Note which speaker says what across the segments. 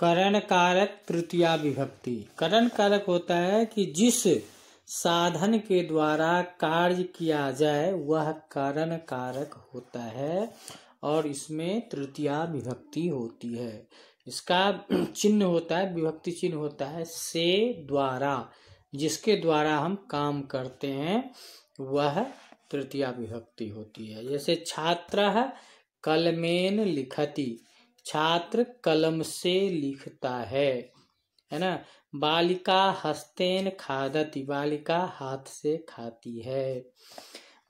Speaker 1: करण कारक तृतीया विभक्ति करण कारक होता है कि जिस साधन के द्वारा कार्य किया जाए वह करण कारक होता है और इसमें तृतीया विभक्ति होती है इसका चिन्ह होता है विभक्ति चिन्ह होता है से द्वारा जिसके द्वारा हम काम करते हैं वह तृतीया विभक्ति होती है जैसे छात्र कलमेन लिखती छात्र कलम से लिखता है है ना बालिका हस्तेन खादती बालिका हाथ से खाती है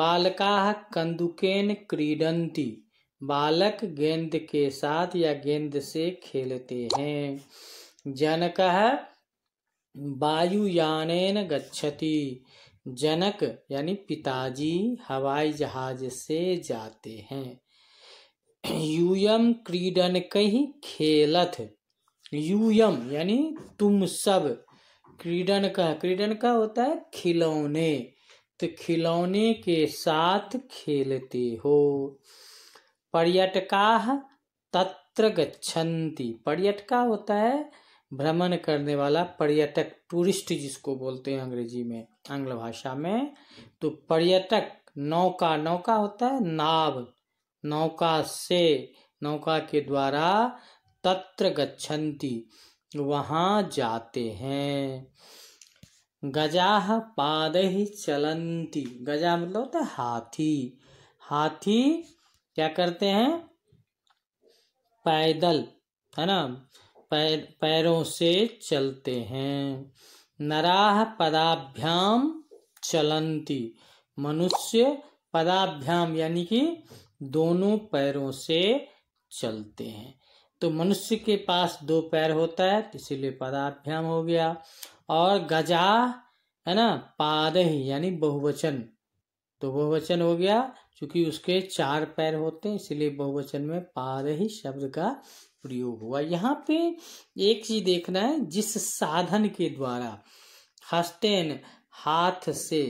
Speaker 1: बालका कंदुकेन क्रीडंती बालक गेंद के साथ या गेंद से खेलते हैं जनक वायुयान गच्छति जनक यानी पिताजी हवाई जहाज से जाते हैं यूयम कहीं खेलत यूयम यानी तुम सब क्रीडन का क्रीडन का होता है खिलौने तो खिलौने के साथ खेलते हो पर्यटका तत्र गच्छन्ति पर्यटका होता है भ्रमण करने वाला पर्यटक टूरिस्ट जिसको बोलते हैं अंग्रेजी में आंग्ल भाषा में तो पर्यटक नौका नौका होता है नाव नौका से नौका के द्वारा तत्र गच्छन्ति वहां जाते हैं गजाह पाद ही चलंती गजा मतलब होता है हाथी हाथी क्या करते हैं पैदल है ना पैर पैरों से चलते हैं नराह पदाभ्याम चलंती मनुष्य पदाभ्याम यानी कि दोनों पैरों से चलते हैं तो मनुष्य के पास दो पैर होता है तो इसीलिए पदाभ्याम हो गया और गजा है ना पाद यानी बहुवचन तो बहुवचन हो गया क्योंकि उसके चार पैर होते हैं इसलिए बहुवचन में पाद ही शब्द का प्रयोग हुआ यहाँ पे एक चीज देखना है जिस साधन के द्वारा हस्तेन हाथ से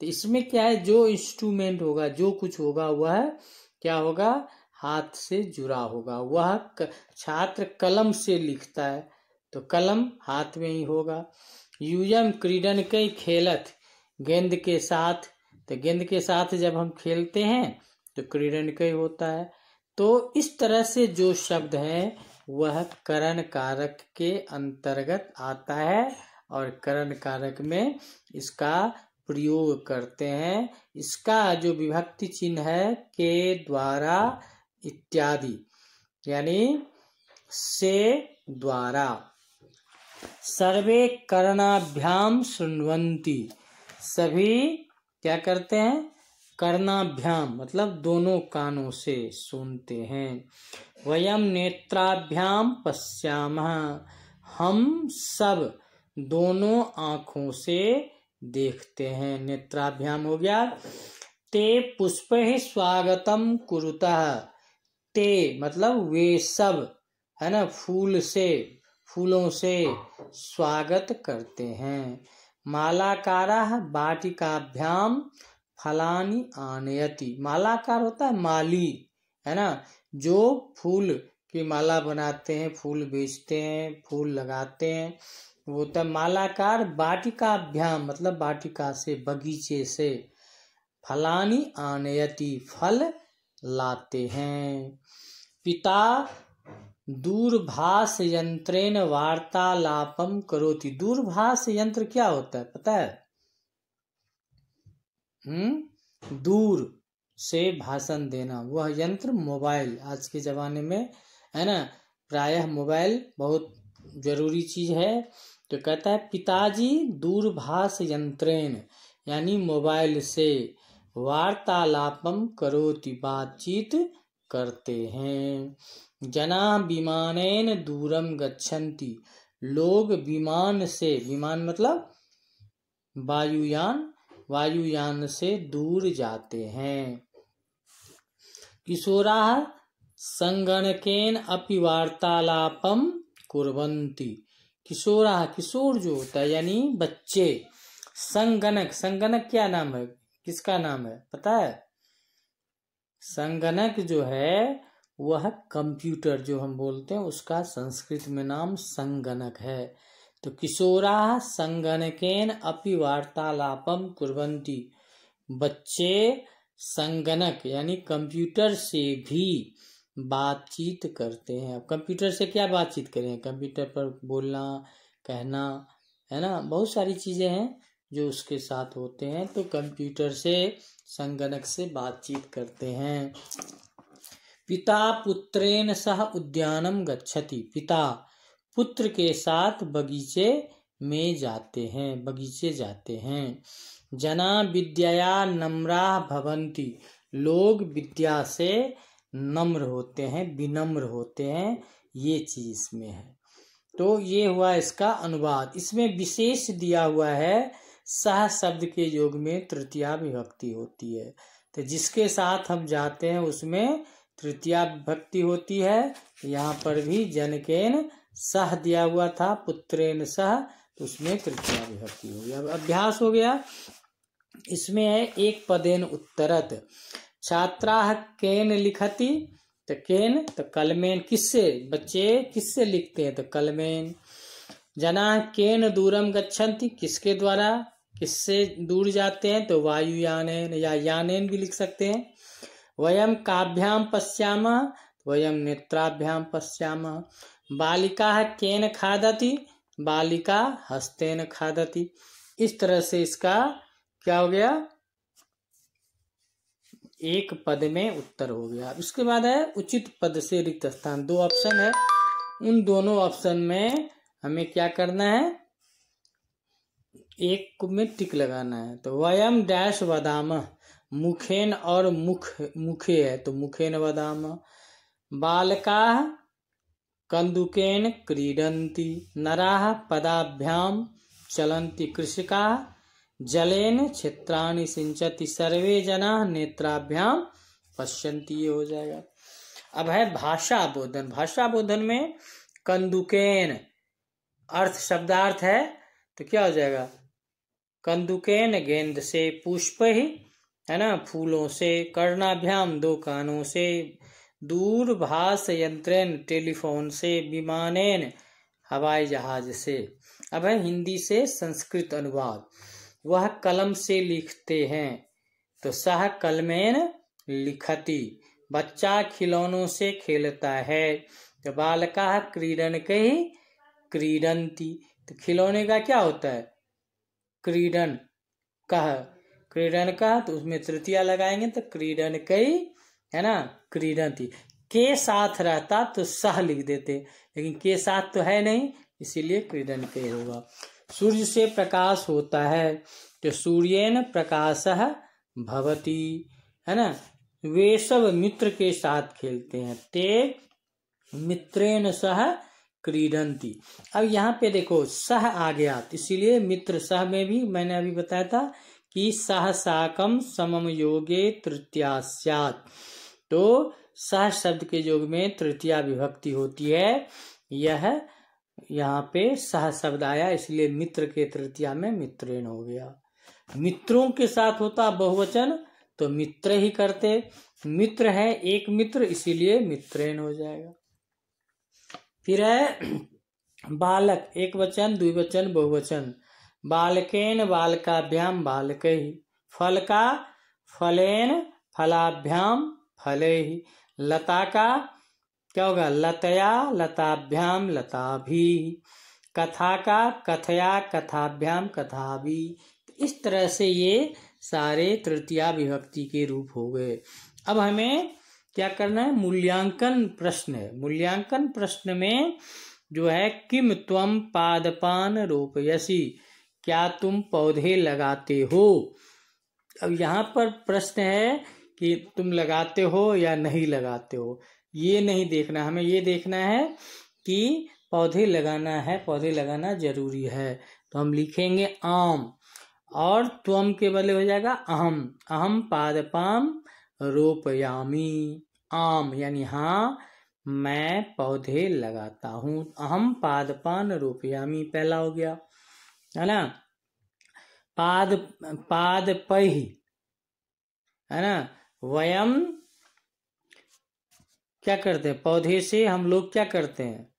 Speaker 1: तो इसमें क्या है जो इंस्ट्रूमेंट होगा जो कुछ होगा वह क्या होगा हाथ से जुड़ा होगा वह छात्र कलम से लिखता है तो कलम हाथ में ही होगा यूयम क्रीडन के खेलत गेंद के साथ तो गेंद के साथ जब हम खेलते हैं तो क्रीडन के होता है तो इस तरह से जो शब्द है वह करण कारक के अंतर्गत आता है और करण कारक में इसका प्रयोग करते हैं इसका जो विभक्ति चिन्ह है के द्वारा इत्यादि यानी से द्वारा सर्वे कर्णाभ्याम सुनवंती सभी क्या करते हैं कर्णाभ्याम मतलब दोनों कानों से सुनते हैं वयम नेत्राभ्याम पश्याम हम सब दोनों आँखों से देखते हैं नेत्राभ्याम हो गया ते पुष्प ही स्वागतम कुरुता ते मतलब वे सब है ना फूल से फूलों से स्वागत करते हैं मालाकारा वाटिकाभ्याम फलानी आनयति मालाकार होता है माली है ना जो फूल की माला बनाते हैं फूल बेचते हैं फूल लगाते हैं वो तो मालाकार वाटिकाभ्याम मतलब बाटिका से बगीचे से फलानी आनयति फल लाते हैं पिता दूरभाष यंत्रेन वार्तालापम करोति दूरभाष यंत्र क्या होता है पता है हम्म दूर से भाषण देना वह यंत्र मोबाइल आज के जमाने में है ना प्रायः मोबाइल बहुत जरूरी चीज है तो कहता है पिताजी दूरभाष यंत्रेण यानी मोबाइल से वार्तालापम करोति बातचीत करते हैं जना विमानेन दूरम गच्छन्ति लोग विमान से विमान मतलब वायुयान वायुयान से दूर जाते हैं किशोरा संगणकेन अपि वार्तालापम कुर्वन्ति किशोरा किशोर जो होता है यानी बच्चे संगणक संगणक क्या नाम है किसका नाम है पता है संगणक जो है वह कंप्यूटर जो हम बोलते हैं उसका संस्कृत में नाम संगणक है तो किशोरा संगणकेन अपि वार्तालापम कुरंती बच्चे संगणक यानी कंप्यूटर से भी बातचीत करते हैं अब कंप्यूटर से क्या बातचीत करें कंप्यूटर पर बोलना कहना है ना बहुत सारी चीज़ें हैं जो उसके साथ होते हैं तो कंप्यूटर से संगणक से बातचीत करते हैं पिता पुत्रेन सह उद्यानम गच्छति पिता पुत्र के साथ बगीचे में जाते हैं बगीचे जाते हैं जना विद्या नम्रा भवंती लोग विद्या से नम्र होते हैं विनम्र होते हैं ये चीज इसमें है तो ये हुआ इसका अनुवाद इसमें विशेष दिया हुआ है सह शब्द के योग में तृतीया विभक्ति होती है तो जिसके साथ हम जाते हैं उसमें तृतीया विभक्ति होती है यहाँ पर भी जनकेन सह दिया हुआ था पुत्रेन सह तो उसमें तृतीया विभक्ति हो गया अब अभ्यास हो गया इसमें है एक पदेन उत्तरत छात्रा केन लिखती तो केन तो कलमेन किससे बच्चे किससे लिखते हैं तो कलमेन जना केन दूरम गच्छन्ति किसके द्वारा किससे दूर जाते हैं तो वायुयानेन या यानेन भी लिख सकते हैं वयम काभ्याम पश्याम वयम नेत्राभ्याम पश्याम बालिका केन खादती बालिका हस्तेन खादती इस तरह से इसका क्या हो गया एक पद में उत्तर हो गया उसके बाद है उचित पद से रिक्त स्थान दो ऑप्शन है उन दोनों ऑप्शन में हमें क्या करना है एक में टिक लगाना है तो वयम डैश वदाम मुखेन और मुख मुखे है तो मुखेन वदाम बालका कंदुकेन क्रीडंती नरा पदाभ्याम चलंती कृषिका जलेन क्षेत्राणी सिंचती सर्वे जना नेत्राभ्याम पश्यंती ये हो जाएगा अब है भाषा बोधन भाषा बोधन में कंदुकेन अर्थ शब्दार्थ है तो क्या हो जाएगा कंदुकेन गेंद से पुष्प ही है ना फूलों से कर्णाभ्याम दो कानों से दूर भाष यंत्र टेलीफोन से विमानेन हवाई जहाज से अब है हिंदी से संस्कृत अनुवाद वह कलम से लिखते हैं तो सह कलमेन लिखती बच्चा खिलौनों से खेलता है तो बालका क्रीडन कही क्रीडंती तो खिलौने का क्या होता है क्रीडन कह क्रीडन कह तो उसमें तृतीया लगाएंगे तो क्रीडन कई है ना क्रीडंती के साथ रहता तो सह लिख देते लेकिन के साथ तो है नहीं इसीलिए क्रीडन कई होगा सूर्य से प्रकाश होता है तो सूर्यन प्रकाश भवती है ना वे सब मित्र के साथ खेलते हैं ते मित्रेन सह क्रीडंती अब यहाँ पे देखो सह आ गया इसीलिए मित्र सह में भी मैंने अभी बताया था कि सह साकम समम योगे तृतीया तो सह शब्द के योग में तृतीया विभक्ति होती है यह यहाँ पे सह शब्द आया इसलिए मित्र के तृतीया में मित्रेण हो गया मित्रों के साथ होता बहुवचन तो मित्र ही करते मित्र है एक मित्र इसीलिए मित्रेण हो जाएगा फिर है बालक एक वचन द्विवचन बहुवचन बालकेन बालकाभ्याम बालक ही फल का फलेन फलाभ्याम फले ही लता का क्या होगा लतया लताभ्याम लता भी कथा का कथया कथाभ्याम कथा भी तो इस तरह से ये सारे तृतीया विभक्ति के रूप हो गए अब हमें क्या करना है मूल्यांकन प्रश्न है मूल्यांकन प्रश्न में जो है किम त्वम पादपान रोपयसी क्या तुम पौधे लगाते हो अब यहाँ पर प्रश्न है कि तुम लगाते हो या नहीं लगाते हो ये नहीं देखना हमें ये देखना है कि पौधे लगाना है पौधे लगाना जरूरी है तो हम लिखेंगे आम और त्वम तो के बदले हो जाएगा अहम अहम पादपाम रोपयामी आम यानी हाँ मैं पौधे लगाता हूँ अहम पादपान रोपयामी पहला हो गया है ना पाद पाद पही है ना वयम क्या करते हैं पौधे से हम लोग क्या करते हैं